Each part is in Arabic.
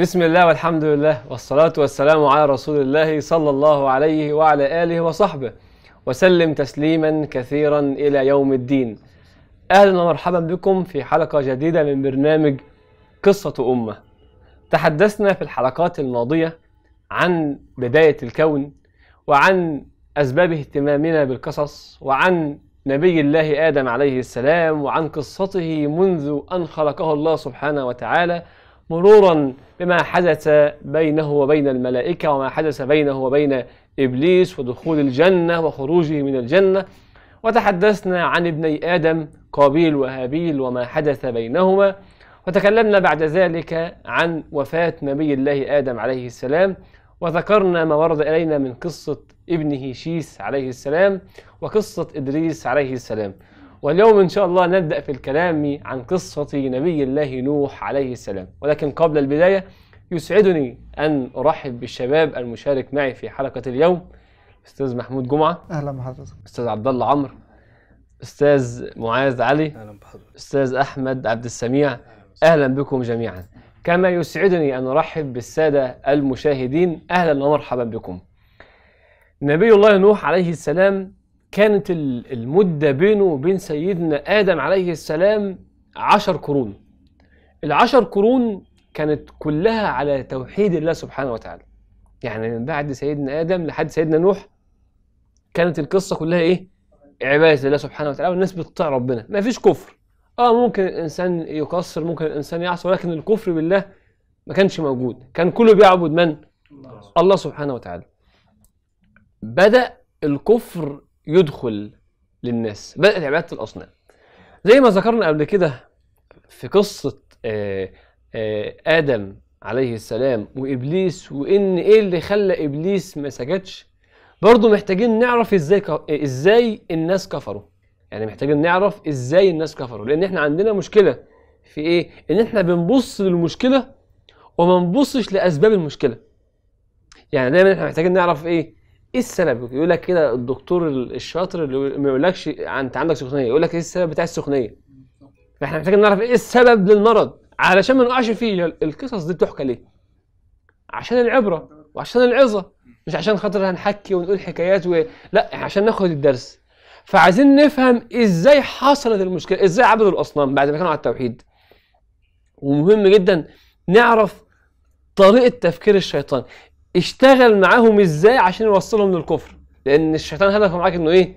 بسم الله والحمد لله والصلاة والسلام على رسول الله صلى الله عليه وعلى آله وصحبه وسلم تسليما كثيرا إلى يوم الدين أهلا ومرحبا بكم في حلقة جديدة من برنامج قصة أمة تحدثنا في الحلقات الماضية عن بداية الكون وعن أسباب اهتمامنا بالقصص وعن نبي الله آدم عليه السلام وعن قصته منذ أن خلقه الله سبحانه وتعالى مرورا بما حدث بينه وبين الملائكة وما حدث بينه وبين إبليس ودخول الجنة وخروجه من الجنة وتحدثنا عن ابني آدم قابيل وهابيل وما حدث بينهما وتكلمنا بعد ذلك عن وفاة نبي الله آدم عليه السلام وذكرنا ما ورد إلينا من قصة ابنه شيس عليه السلام وقصة إدريس عليه السلام واليوم إن شاء الله نبدأ في الكلام عن قصة نبي الله نوح عليه السلام ولكن قبل البداية يسعدني أن أرحب بالشباب المشارك معي في حلقة اليوم أستاذ محمود جمعة أهلا بحضرتك أستاذ عبد الله عمرو أستاذ معاذ علي أهلا بحضرتك أستاذ أحمد عبد السميع أهلا بكم جميعا كما يسعدني أن أرحب بالسادة المشاهدين أهلا ومرحبا بكم نبي الله نوح عليه السلام كانت المدة بينه وبين سيدنا آدم عليه السلام عشر قرون العشر قرون كانت كلها على توحيد الله سبحانه وتعالى يعني من بعد سيدنا آدم لحد سيدنا نوح كانت القصة كلها إيه؟ عبادة لله سبحانه وتعالى والناس بتطيع ربنا ما فيش كفر آه ممكن الإنسان يقصر ممكن الإنسان يعصي ولكن الكفر بالله ما كانش موجود كان كله بيعبد من؟ الله سبحانه وتعالى بدأ الكفر يدخل للناس بدأت عبادة الأصنام زي ما ذكرنا قبل كده في قصة آآ آه، آآ آه، آدم عليه السلام وإبليس وإن إيه اللي خلى إبليس ما سجدش برضه محتاجين نعرف إزاي إزاي الناس كفروا يعني محتاجين نعرف إزاي الناس كفروا لأن إحنا عندنا مشكلة في إيه؟ إن إحنا بنبص للمشكلة وما نبصش لأسباب المشكلة يعني دايما إحنا محتاجين نعرف إيه؟ ايه السبب يقول لك كده الدكتور الشاطر اللي ما يقولكش انت عندك سخونيه يقول لك ايه السبب بتاع السخونيه فاحنا محتاجين نعرف ايه السبب للمرض علشان ما نقعش فيه القصص دي بتحكى ليه عشان العبره وعشان العظه مش عشان خاطر هنحكي ونقول حكايات و... لا عشان ناخد الدرس فعايزين نفهم ازاي حصلت المشكله ازاي عبدوا الاصنام بعد ما كانوا على التوحيد ومهم جدا نعرف طريقه تفكير الشيطان اشتغل معاهم ازاي عشان يوصلهم للكفر لان الشيطان هدفه معاك انه ايه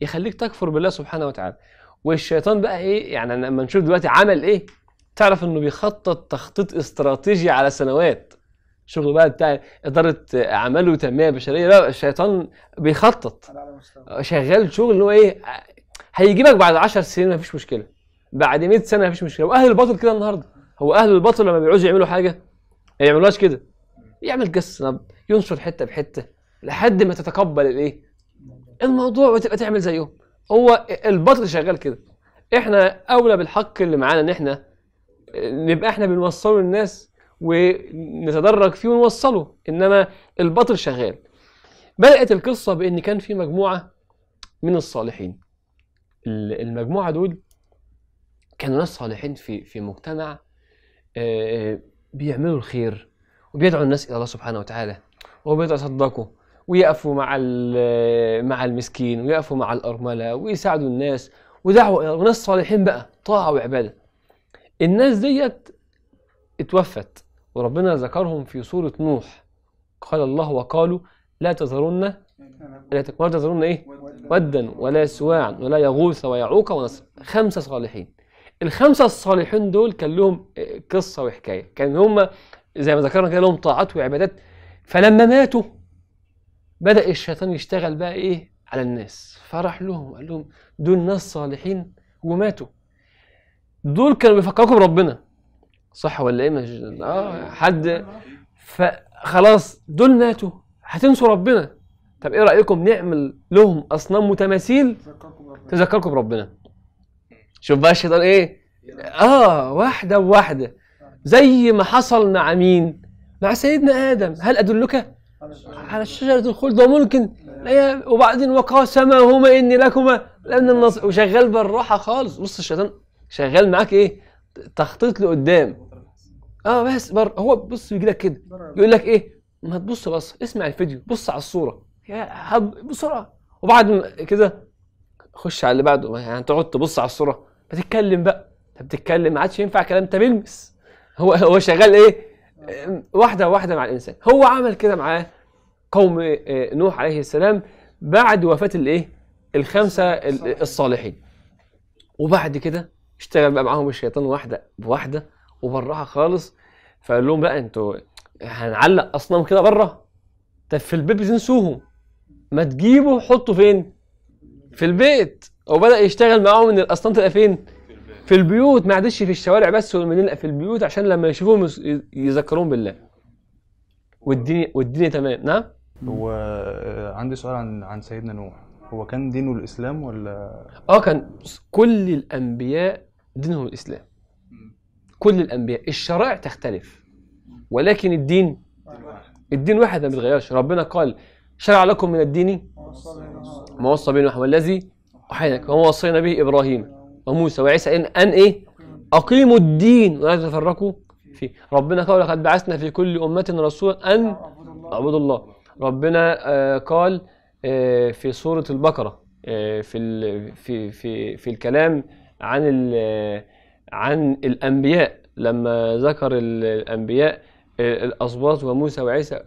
يخليك تكفر بالله سبحانه وتعالى والشيطان بقى ايه يعني لما نشوف دلوقتي عمل ايه تعرف انه بيخطط تخطيط استراتيجي على سنوات شغله بقى بتاع اداره اعمال وتنميه بشريه لا الشيطان بيخطط شغال شغل اللي هو ايه هيجيبك بعد 10 سنين مفيش مشكله بعد 100 سنه مفيش مشكله واهل الباطل كده النهارده هو اهل الباطل لما بيعوزوا يعملوا حاجه ما يعملوهاش كده يعمل قصه ينشر حته بحته لحد ما تتقبل الايه الموضوع وتبقى تعمل زيهم هو البطل شغال كده احنا اولى بالحق اللي معانا ان احنا نبقى احنا بنوصله للناس ونتدرج فيه ونوصله انما البطل شغال بدات القصه بان كان في مجموعه من الصالحين المجموعه دول كانوا ناس صالحين في في مجتمع آه، آه، بيعملوا الخير وبيدعوا الناس الى الله سبحانه وتعالى وبيتصدقوا ويقفوا مع مع المسكين ويقفوا مع الارمله ويساعدوا الناس ودعوه وناس صالحين بقى طاعه وعباده الناس ديت اتوفت وربنا ذكرهم في سوره نوح قال الله وقالوا لا تذرن لا تذرن ايه ودا ولا سواعا ولا يغوث ويعوق ونصر خمسه صالحين الخمسه الصالحين دول كان لهم آه، قصه وحكايه كان هم زي ما ذكرنا كده لهم طاعات وعبادات فلما ماتوا بدأ الشيطان يشتغل بقى إيه على الناس فراح لهم وقال لهم دول ناس صالحين وماتوا دول كانوا بيفكركم بربنا صح ولا ايه مش اه حد فخلاص دول ماتوا هتنسوا ربنا طب ايه رايكم نعمل لهم اصنام وتماثيل تذكركم بربنا شوف بقى الشيطان ايه اه واحده واحده زي ما حصل مع مين؟ مع سيدنا آدم هل أدلك على شجرة الخلد وممكن وبعدين وقاسمهما إني لكما لأن النص وشغال بالراحة خالص بص الشيطان شغال معاك إيه تخطيط لقدام اه بس بر هو بص يجي لك كده يقول لك ايه ما تبص بس اسمع الفيديو بص على الصوره بسرعه وبعد كده خش على اللي بعده يعني تقعد تبص على الصوره بتتكلم بقى انت بتتكلم ما عادش ينفع كلام انت بلمس هو هو شغال ايه واحده واحده مع الانسان هو عمل كده معاه قوم آه، نوح عليه السلام بعد وفاه الايه الخمسه الصالحين وبعد كده اشتغل بقى معاهم الشيطان واحده بواحده وبراها خالص فقال لهم بقى انتوا هنعلق اصنام كده بره طب في البيت بتنسوهم ما تجيبوا حطوا فين في البيت وبدا يشتغل معاهم ان الاصنام تبقى فين في البيوت ما عادش في الشوارع بس والمدينه في البيوت عشان لما يشوفوهم يذكرون بالله والدنيا والدنيا تمام نعم هو آه، عندي سؤال عن عن سيدنا نوح هو كان دينه الاسلام ولا اه كان كل الانبياء دينهم الاسلام كل الانبياء الشرائع تختلف ولكن الدين الدين واحد ما بيتغيرش ربنا قال شرع لكم من الدين ما وصى به نوح والذي وحيدك وما وصينا به ابراهيم وموسى وعيسى ان ان ايه اقيموا الدين ولا تتفرقوا فيه ربنا قال لقد بعثنا في كل امه رسولا ان اعبدوا الله ربنا آه، قال آه، في سوره البقره آه، في في في في الكلام عن عن الانبياء لما ذكر الانبياء الاصوات وموسى وعيسى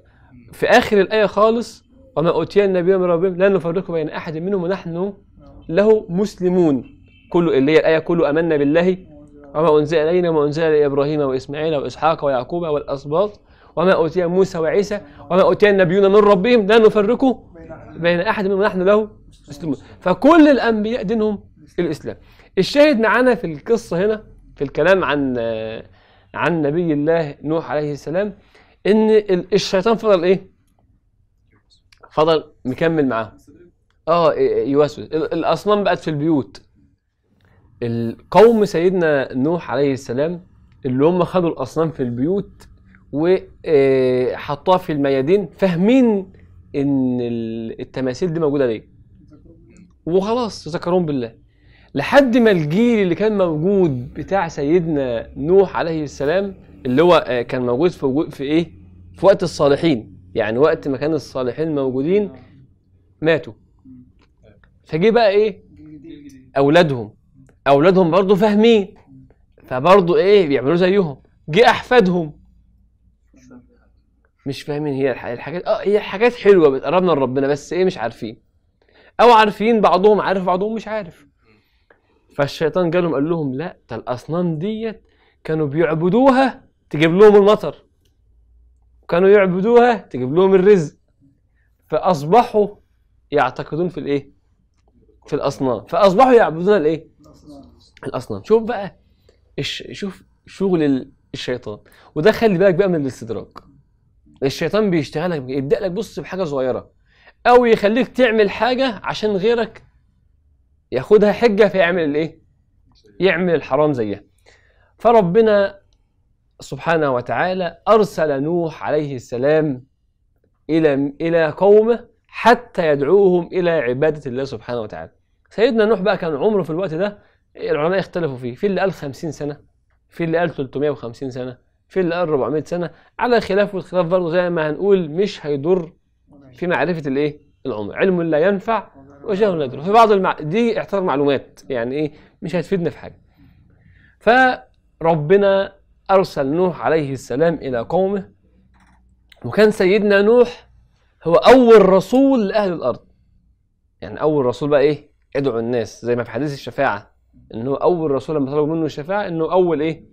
في اخر الايه خالص وما اوتي النبي من ربهم لا نفرق بين احد منهم ونحن له مسلمون كله اللي هي الآية كله آمنا بالله وما أنزل إلينا وما أنزل إلى إبراهيم وإسماعيل وإسحاق ويعقوب والأسباط وما أوتي موسى وعيسى وما أوتي النبيون من ربهم لا نفرق بين أحد منهم نحن له مسلمون فكل الأنبياء دينهم الإسلام الشاهد معانا في القصة هنا في الكلام عن عن نبي الله نوح عليه السلام إن الشيطان فضل إيه؟ فضل مكمل معاه اه إيه، إيه، يوسوس الاصنام بقت في البيوت القوم سيدنا نوح عليه السلام اللي هم خدوا الاصنام في البيوت وحطوها آه، في الميادين فاهمين ان التماثيل دي موجوده ليه وخلاص تذكرون بالله لحد ما الجيل اللي كان موجود بتاع سيدنا نوح عليه السلام اللي هو آه، كان موجود في في ايه في وقت الصالحين يعني وقت ما كان الصالحين موجودين ماتوا فجي بقى ايه اولادهم اولادهم برضه فاهمين فبرضه ايه بيعملوا زيهم جه احفادهم مش فاهمين هي الحاجات اه هي الحاجات حلوه بتقربنا لربنا بس ايه مش عارفين او عارفين بعضهم عارف بعضهم مش عارف فالشيطان جالهم قال لهم لا ده الاصنام ديت كانوا بيعبدوها تجيب لهم المطر كانوا يعبدوها تجيب لهم الرزق فاصبحوا يعتقدون في الايه في الاصنام فاصبحوا يعبدون الايه الاصنام شوف بقى شوف شغل الشيطان وده خلي بالك بقى من الاستدراك الشيطان بيشتغلك يبدا لك بص بحاجه صغيره او يخليك تعمل حاجه عشان غيرك ياخدها حجه فيعمل الايه يعمل الحرام زيها فربنا سبحانه وتعالى ارسل نوح عليه السلام الى الى قومه حتى يدعوهم إلى عبادة الله سبحانه وتعالى سيدنا نوح بقى كان عمره في الوقت ده العلماء اختلفوا فيه في اللي قال 50 سنة في اللي قال 350 سنة في اللي قال 400 سنة على خلاف والخلاف برضه زي ما هنقول مش هيضر في معرفة الإيه العمر علم لا ينفع وجهل لا يضر في بعض المع... دي اعتبار معلومات يعني إيه مش هتفيدنا في حاجة فربنا أرسل نوح عليه السلام إلى قومه وكان سيدنا نوح هو أول رسول لأهل الأرض يعني أول رسول بقى إيه ادعوا الناس زي ما في حديث الشفاعة إنه أول رسول لما طلبوا منه الشفاعة إنه أول إيه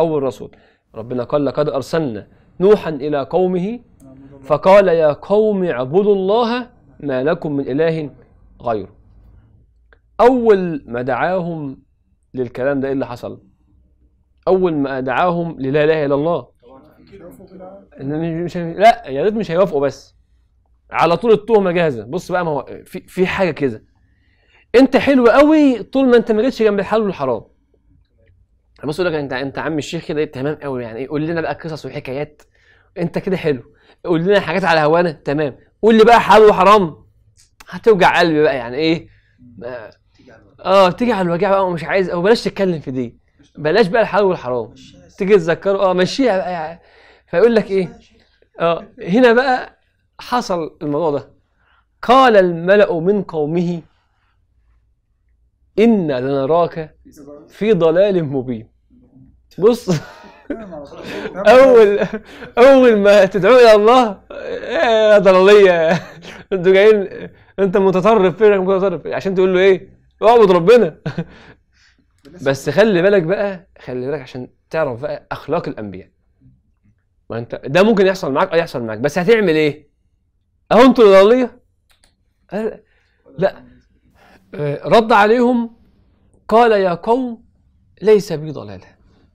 أول رسول ربنا قال لقد أرسلنا نوحا إلى قومه فقال يا قوم اعبدوا الله ما لكم من إله غيره أول ما دعاهم للكلام ده إيه اللي حصل؟ أول ما دعاهم للا إله إلا الله مش لا يا ريت مش هيوافقوا بس على طول التهمه جاهزه بص بقى ما هو في في حاجه كده انت حلو قوي طول ما انت ما جيتش جنب الحلال والحرام بص يقول لك انت انت عم الشيخ كده تمام قوي يعني إيه؟ قول لنا بقى قصص وحكايات انت كده حلو قول لنا حاجات على هوانا تمام قول لي بقى حلال وحرام هتوجع قلبي بقى يعني ايه اه تيجي على الوجع بقى ومش عايز او بلاش تتكلم في دي بلاش بقى الحلال والحرام تيجي تذكره اه مشيها بقى يعني. فيقول لك ايه اه هنا بقى حصل الموضوع ده قال الملأ من قومه إنا لنراك في ضلال مبين بص اول اول ما تدعو الى الله إيه يا ضلاليه انتوا جايين انت متطرف فين متطرف عشان تقول له ايه اعبد ربنا بس خلي بالك بقى خلي بالك عشان تعرف بقى اخلاق الانبياء ما انت ده ممكن يحصل معاك أه يحصل معاك بس هتعمل ايه اهو انتوا الغاليه قال أه، لا أه، رد عليهم قال يا قوم ليس بي ضلاله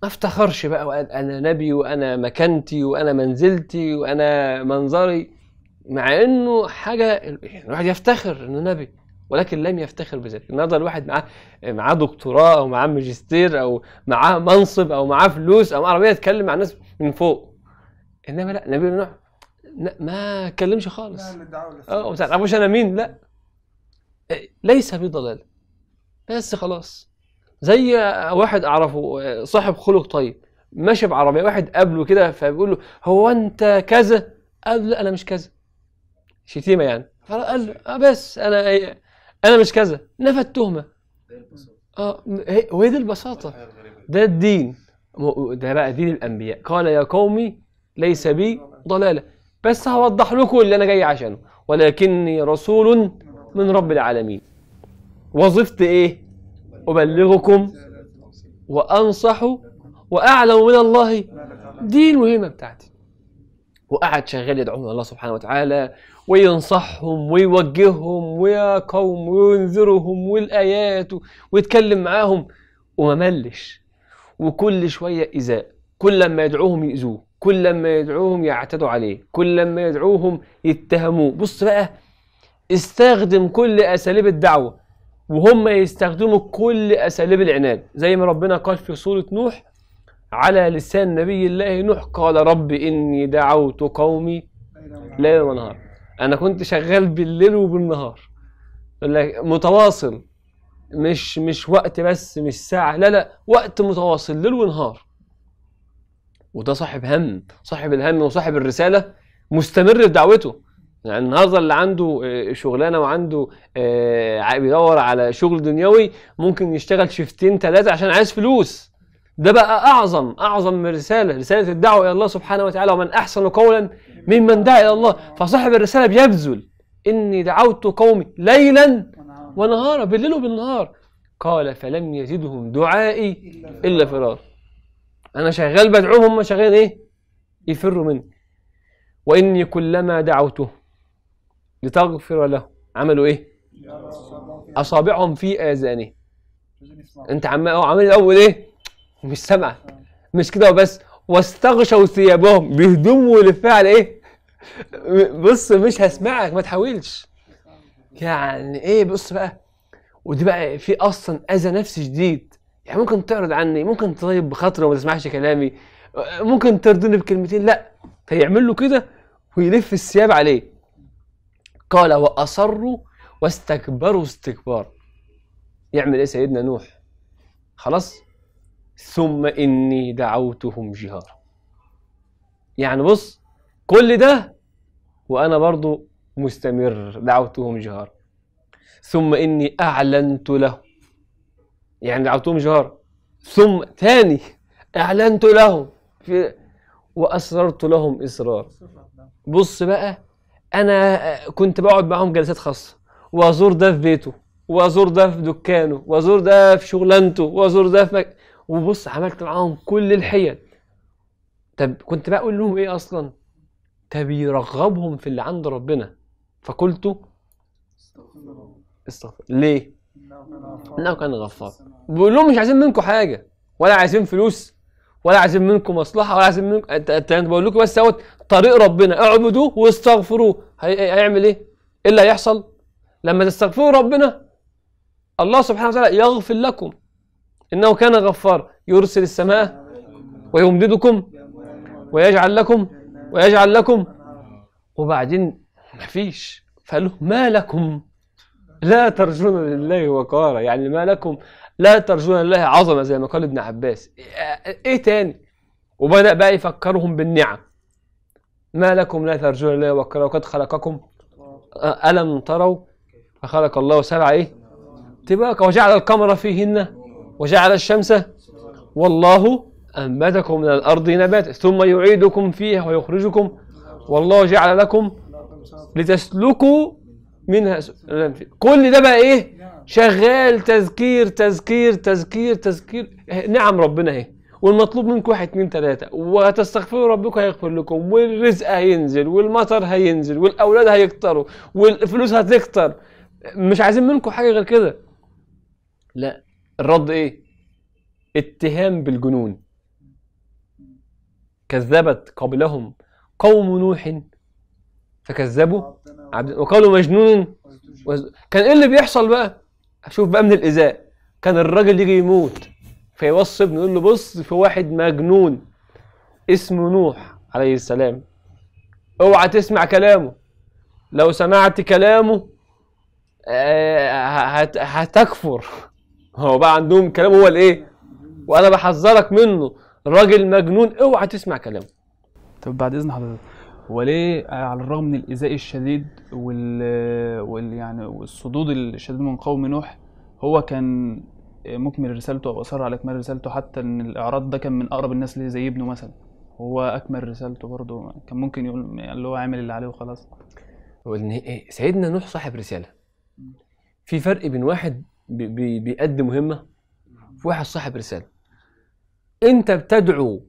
ما افتخرش بقى وقال انا نبي وانا مكانتي وانا منزلتي وانا منظري مع انه حاجه يعني الواحد يفتخر انه نبي ولكن لم يفتخر بذلك النهارده الواحد معاه معاه دكتوراه او معاه ماجستير او معاه منصب او معاه فلوس او عربيه يتكلم مع الناس من فوق انما لا نبي نوح ما اتكلمش خالص اه ما تعرفوش انا مين لا إيه، ليس في ضلال بس خلاص زي واحد اعرفه آه، صاحب خلق طيب ماشي بعربيه واحد قابله كده فبيقول له هو انت كذا قال لا انا مش كذا شتيمه يعني قال له آه بس انا إيه، انا مش كذا نفى التهمه اه وهي دي البساطه ده الدين ده بقى دين الانبياء قال يا قومي ليس بي ضلاله بس هوضح لكم اللي انا جاي عشانه ولكني رسول من رب العالمين وظفت ايه ابلغكم وانصح واعلم من الله دي المهمه بتاعتي وقعد شغال يدعوهم الله سبحانه وتعالى وينصحهم ويوجههم ويا قوم وينذرهم والايات ويتكلم معاهم وما ملش وكل شويه ايذاء كل لما يدعوهم يؤذوه كل لما يدعوهم يعتدوا عليه كل لما يدعوهم يتهموه بص بقى استخدم كل أساليب الدعوة وهم يستخدموا كل أساليب العناد زي ما ربنا قال في سورة نوح على لسان نبي الله نوح قال رب إني دعوت قومي ليل ونهار أنا كنت شغال بالليل وبالنهار متواصل مش مش وقت بس مش ساعة لا لا وقت متواصل ليل ونهار وده صاحب هم صاحب الهم وصاحب الرساله مستمر في دعوته يعني النهارده اللي عنده آه، شغلانه وعنده آه، بيدور على شغل دنيوي ممكن يشتغل شيفتين ثلاثه عشان عايز فلوس ده بقى اعظم اعظم من رساله رساله الدعوه الى الله سبحانه وتعالى ومن احسن قولا ممن دعا الى الله فصاحب الرساله بيبذل اني دعوت قومي ليلا ونهارا بالليل وبالنهار قال فلم يزدهم دعائي الا فرارا انا شغال بدعوهم هم شغالين ايه يفروا مني واني كلما دعوته لتغفر له عملوا ايه اصابعهم في اذانه انت عم عامل الاول ايه مش سامعك مش كده وبس واستغشوا ثيابهم بيهدموا للفعل ايه بص مش هسمعك ما تحاولش يعني ايه بص بقى ودي بقى في اصلا اذى نفسي شديد يعني ممكن تعرض عني ممكن تطيب بخاطره وما تسمعش كلامي ممكن تردني بكلمتين لا فيعمل له كده ويلف الثياب عليه قال واصروا واستكبروا استكبار يعمل ايه سيدنا نوح خلاص ثم اني دعوتهم جهارا يعني بص كل ده وانا برضو مستمر دعوتهم جهارا ثم اني اعلنت لهم يعني دعوتهم جهارا ثم ثاني اعلنت لهم في واسررت لهم اسرار بص بقى انا كنت بقعد معاهم جلسات خاصه وازور ده في بيته وازور ده في دكانه وازور ده في شغلانته وازور ده في مك... وبص عملت معاهم كل الحيل طب كنت بقول لهم ايه اصلا طب يرغبهم في اللي عند ربنا فقلت استغفر ليه انه كان غفار بيقول لهم مش عايزين منكم حاجه ولا عايزين فلوس ولا عايزين منكم مصلحه ولا عايزين منكم بقول لكم بس اهوت طريق ربنا اعبدوه واستغفروه هيعمل ايه؟ ايه اللي هيحصل؟ لما تستغفروا ربنا الله سبحانه وتعالى يغفر لكم انه كان غفار يرسل السماء ويمددكم ويجعل لكم ويجعل لكم وبعدين مفيش فقال له ما لكم لا ترجون لله وقارا يعني ما لكم لا ترجون لله عظمه زي ما قال ابن عباس ايه تاني وبدا بقى يفكرهم بالنعم ما لكم لا ترجون لله وقارا وقد خلقكم الم تروا فخلق الله سبع ايه تباك وجعل القمر فيهن وجعل الشمس والله انبتكم من الارض نباتا ثم يعيدكم فيها ويخرجكم والله جعل لكم لتسلكوا منها كل ده بقى ايه شغال تذكير تذكير تذكير تذكير نعم ربنا اهي والمطلوب منكم واحد اثنين ثلاثة وهتستغفروا ربكم هيغفر لكم والرزق هينزل والمطر هينزل والاولاد هيكتروا والفلوس هتكتر مش عايزين منكم حاجه غير كده لا الرد ايه اتهام بالجنون كذبت قبلهم قوم نوح فكذبوا عبد وقالوا مجنون وز... كان ايه اللي بيحصل بقى؟ اشوف بقى من الايذاء كان الراجل يجي يموت فيوصي ابنه يقول له بص في واحد مجنون اسمه نوح عليه السلام اوعى تسمع كلامه لو سمعت كلامه آه، هتكفر هو بقى عندهم كلام هو الايه وانا بحذرك منه راجل مجنون اوعى تسمع كلامه طب بعد اذن حضرتك وليه على الرغم من الإيذاء الشديد وال, وال... يعني والصدود الشديد من قوم نوح هو كان مكمل رسالته أو أصر على إكمال رسالته حتى إن الإعراض ده كان من أقرب الناس ليه زي ابنه مثلا هو أكمل رسالته برضه كان ممكن يقول يعني اللي هو عامل اللي عليه وخلاص وإن إيه، سيدنا نوح صاحب رسالة في فرق بين واحد بيأدي مهمة في واحد صاحب رسالة أنت بتدعو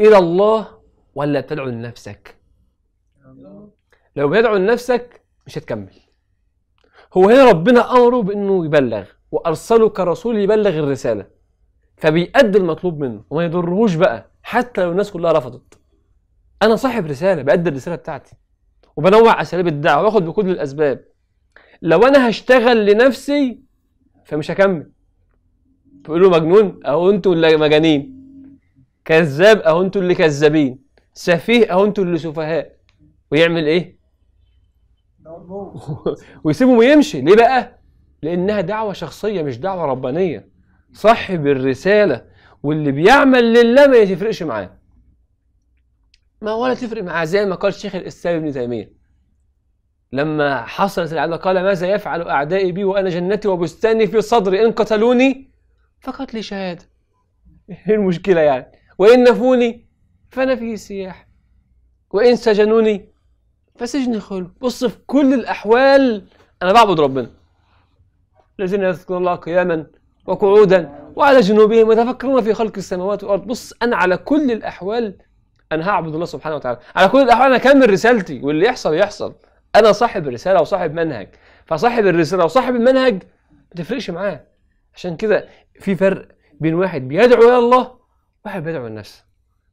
إلى الله ولا تدعو لنفسك لو بيدعو لنفسك مش هتكمل هو هنا ربنا امره بانه يبلغ وارسله كرسول يبلغ الرساله فبيأدي المطلوب منه وما يضرهوش بقى حتى لو الناس كلها رفضت انا صاحب رساله بأدي الرساله بتاعتي وبنوع اساليب الدعوه واخد بكل الاسباب لو انا هشتغل لنفسي فمش هكمل بيقولوا له مجنون اهو انتوا اللي مجانين كذاب اهو انتوا اللي كذابين سفيه اهو انتوا اللي سفهاء ويعمل ايه ويسيبه ويمشي ليه بقى؟ لانها دعوه شخصيه مش دعوه ربانيه صاحب الرساله واللي بيعمل لله ما تفرقش معاه ما ولا تفرق معاه زي ما قال شيخ الاسلام ابن تيميه لما حصلت العداوه قال ماذا يفعل اعدائي بي وانا جنتي وبستاني في صدري ان قتلوني فقط لي شهاده ايه المشكله يعني وان نفوني فانا في سياح وان سجنوني فسجن خلو بص في كل الأحوال أنا بعبد ربنا الذين يذكرون الله قياما وقعودا وعلى جنوبهم ويتفكرون في خلق السماوات والأرض بص أنا على كل الأحوال أنا هعبد الله سبحانه وتعالى على كل الأحوال أنا أكمل رسالتي واللي يحصل يحصل أنا صاحب رسالة وصاحب منهج فصاحب الرسالة وصاحب المنهج ما تفرقش معاه عشان كده في فرق بين واحد بيدعو إلى الله واحد بيدعو لنفسه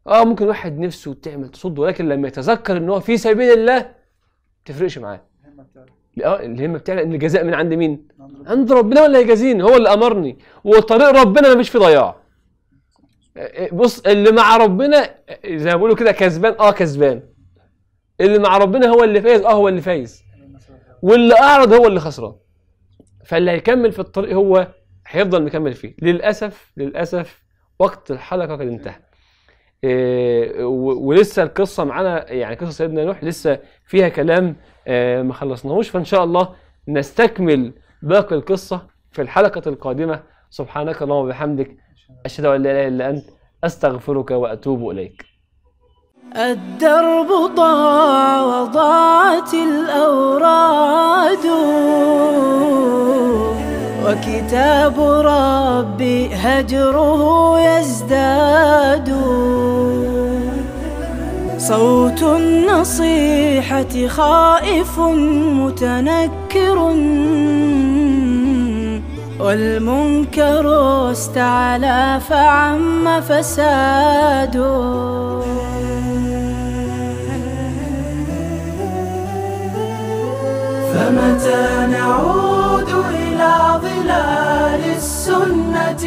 اه ممكن واحد نفسه تعمل تصد ولكن لما يتذكر ان هو في سبيل الله ما تفرقش معاه الهمه اه الهمه بتعلى ان الجزاء من عند مين؟ عند ربنا ولا يجازين هو اللي امرني وطريق ربنا ما فيش فيه ضياع آه، آه، بص اللي مع ربنا آه، زي ما بيقولوا كده كسبان اه كسبان اللي مع ربنا هو اللي فايز اه هو اللي فايز واللي اعرض هو اللي خسران فاللي هيكمل في الطريق هو هيفضل مكمل فيه للاسف للاسف وقت الحلقه قد انتهى آه، ولسه القصه معانا يعني قصه سيدنا نوح لسه فيها كلام آه، ما خلصناهوش فان شاء الله نستكمل باقي القصه في الحلقه القادمه سبحانك اللهم وبحمدك اشهد ان لا اله الا انت استغفرك واتوب اليك الدرب ضاع وضاعت الاوراد وكتاب ربي هجره يزداد صوت النصيحة خائف متنكر والمنكر استعلى فعم فساد فمتى نعود للسنة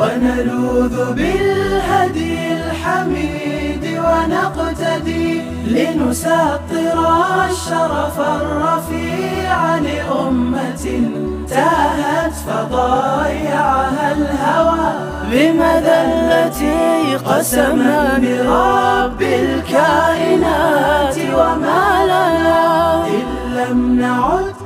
ونلوذ بالهدي الحميد ونقتدي لنساطر الشرف الرفيع لأمة تاهت فضايعها الهوى بمذلتي قسما برب الكائنات وما لنا إن لم نعد